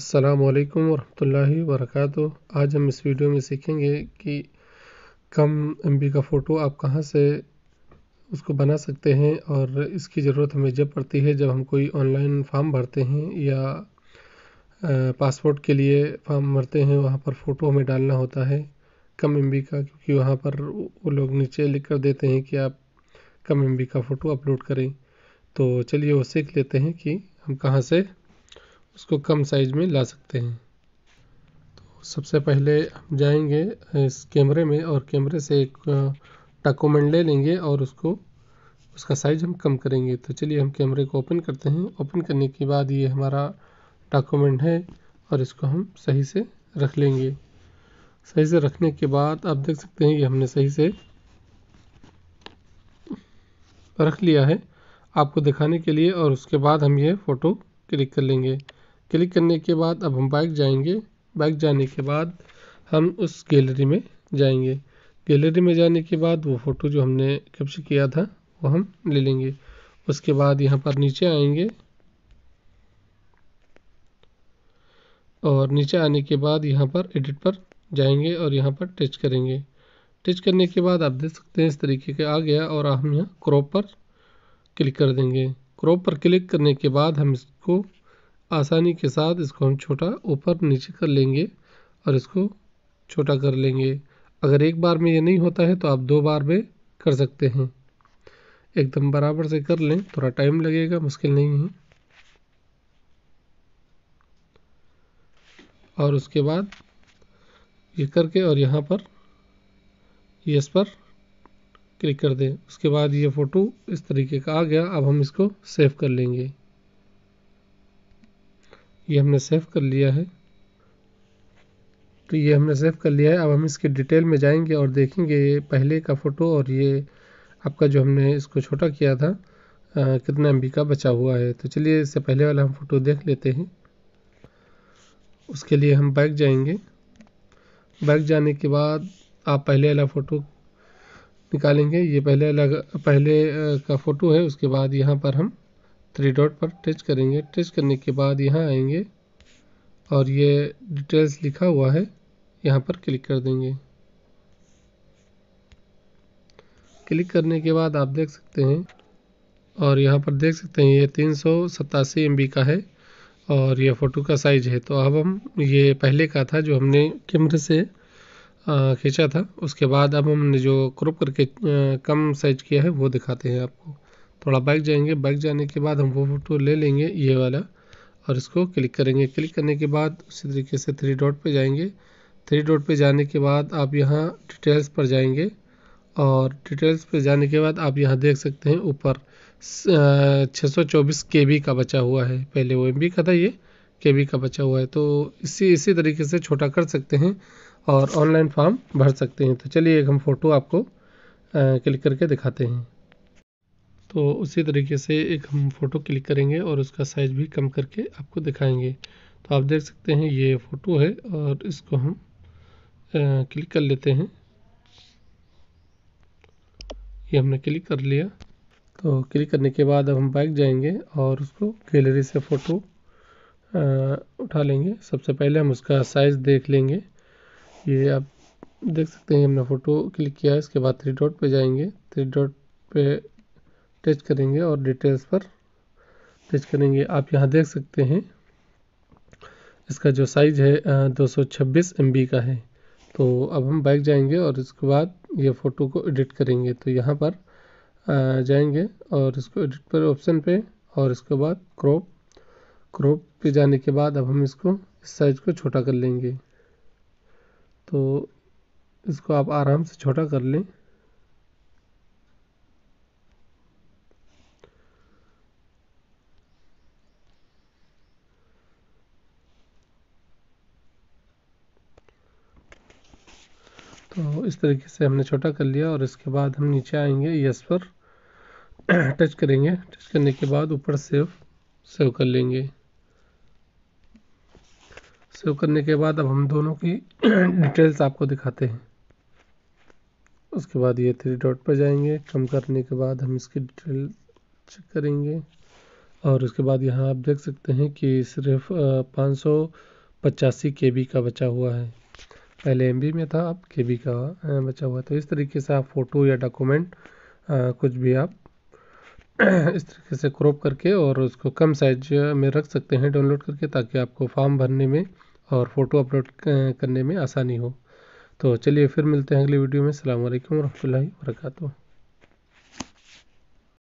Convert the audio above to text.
अस्सलाम वालेकुम वरहमतुल्लाहि आज हम इस वीडियो में सीखेंगे कि कम एम का फ़ोटो आप कहाँ से उसको बना सकते हैं और इसकी ज़रूरत हमें जब पड़ती है जब हम कोई ऑनलाइन फॉर्म भरते हैं या पासपोर्ट के लिए फॉर्म भरते हैं वहाँ पर फ़ोटो हमें डालना होता है कम एम का क्योंकि वहाँ पर वो लोग नीचे लिख कर देते हैं कि आप कम एम का फ़ोटो अपलोड करें तो चलिए वो सीख लेते हैं कि हम कहाँ से उसको कम साइज में ला सकते हैं तो सबसे पहले हम जाएंगे इस कैमरे में और कैमरे से एक डॉक्यूमेंट ले लेंगे और उसको उसका साइज़ हम कम करेंगे तो चलिए हम कैमरे को ओपन करते हैं ओपन करने के बाद ये हमारा डॉक्यूमेंट है और इसको हम सही से रख लेंगे सही से रखने के बाद आप देख सकते हैं कि हमने सही से रख लिया है आपको दिखाने के लिए और उसके बाद हम ये फ़ोटो क्लिक कर लेंगे क्लिक करने के बाद अब हम बाइक जाएंगे बाइक जाने के बाद हम उस गैलरी में जाएंगे गैलरी में जाने के बाद वो फ़ोटो जो हमने कैप्चर किया था वो हम ले लेंगे उसके बाद यहाँ पर नीचे आएंगे और नीचे आने के बाद यहाँ पर एडिट पर जाएंगे और यहाँ पर टच करेंगे टच करने के बाद आप देख सकते हैं इस तरीके का आ गया और हम यहाँ क्रॉप पर क्लिक कर देंगे क्रॉप पर क्लिक करने के बाद हम इसको आसानी के साथ इसको हम छोटा ऊपर नीचे कर लेंगे और इसको छोटा कर लेंगे अगर एक बार में ये नहीं होता है तो आप दो बार में कर सकते हैं एकदम बराबर से कर लें थोड़ा टाइम लगेगा मुश्किल नहीं है और उसके बाद ये करके और यहाँ पर ये इस पर क्लिक कर दें उसके बाद ये फ़ोटो इस तरीके का आ गया अब हम इसको सेव कर लेंगे ये हमने सेव कर लिया है तो ये हमने सेव कर लिया है अब हम इसके डिटेल में जाएंगे और देखेंगे ये पहले का फ़ोटो और ये आपका जो हमने इसको छोटा किया था आ, कितना एम का बचा हुआ है तो चलिए इससे पहले वाला हम फ़ोटो देख लेते हैं उसके लिए हम बैक जाएंगे बैक जाने के बाद आप पहले वाला फ़ोटो निकालेंगे ये पहले वाला पहले का फ़ोटो है उसके बाद यहाँ पर हम थ्री डॉट पर टच करेंगे टच करने के बाद यहाँ आएंगे और ये डिटेल्स लिखा हुआ है यहाँ पर क्लिक कर देंगे क्लिक करने के बाद आप देख सकते हैं और यहाँ पर देख सकते हैं ये तीन सौ सतासी एम का है और ये फ़ोटो का साइज़ है तो अब हम ये पहले का था जो हमने कैमरे से खींचा था उसके बाद अब हमने जो क्रॉप करके कम साइज किया है वो दिखाते हैं आपको थोड़ा बैक जाएंगे बैक जाने के बाद हम वो फोटो ले लेंगे ये वाला और इसको क्लिक करेंगे क्लिक करने के बाद उसी तरीके से थ्री डॉट पे जाएंगे थ्री डॉट पे जाने के बाद आप यहाँ डिटेल्स पर जाएंगे और डिटेल्स पे जाने के बाद आप यहाँ देख सकते हैं ऊपर के बी का बचा हुआ है पहले वो एम का था ये बी का बचा हुआ है तो इसी इसी तरीके से छोटा कर सकते हैं और ऑनलाइन फॉर्म भर सकते हैं तो चलिए एक हम फोटो आपको क्लिक करके दिखाते हैं तो उसी तरीके से एक हम फ़ोटो क्लिक करेंगे और उसका साइज़ भी कम करके आपको दिखाएंगे तो आप देख सकते हैं ये फ़ोटो है और इसको हम आ, क्लिक कर लेते हैं ये हमने क्लिक कर लिया तो क्लिक करने के बाद अब हम बाइक जाएंगे और उसको गैलरी से फ़ोटो उठा लेंगे सबसे पहले हम उसका साइज़ देख लेंगे ये आप देख सकते हैं हमने फ़ोटो क्लिक किया इसके बाद थ्री डॉट पे जाएंगे थ्री डॉट पे टच करेंगे और डिटेल्स पर टच करेंगे आप यहाँ देख सकते हैं इसका जो साइज़ है दो सौ का है तो अब हम बाइक जाएंगे और इसके बाद ये फ़ोटो को एडिट करेंगे तो यहाँ पर जाएंगे और इसको एडिट पर ऑप्शन पे और इसके बाद क्रॉप क्रॉप पे जाने के बाद अब हम इसको इस साइज को छोटा कर लेंगे तो इसको आप आराम से छोटा कर लें तो इस तरीके से हमने छोटा कर लिया और इसके बाद हम नीचे आएंगे यस पर टच करेंगे टच करने के बाद ऊपर सेव सेव कर लेंगे सेव करने के बाद अब हम दोनों की डिटेल्स आपको दिखाते हैं उसके बाद ये थ्री डॉट पर जाएंगे कम करने के बाद हम इसकी डिटेल चेक करेंगे और उसके बाद यहाँ आप देख सकते हैं कि सिर्फ पाँच सौ पचासी के बी का बचा हुआ है पहले एम में था अब के बी का बचा हुआ तो इस तरीके से आप फ़ोटो या डॉक्यूमेंट कुछ भी आप इस तरीके से क्रॉप करके और उसको कम साइज में रख सकते हैं डाउनलोड करके ताकि आपको फॉर्म भरने में और फ़ोटो अपलोड करने में आसानी हो तो चलिए फिर मिलते हैं अगले वीडियो में अल्लाम वरहमल वर्का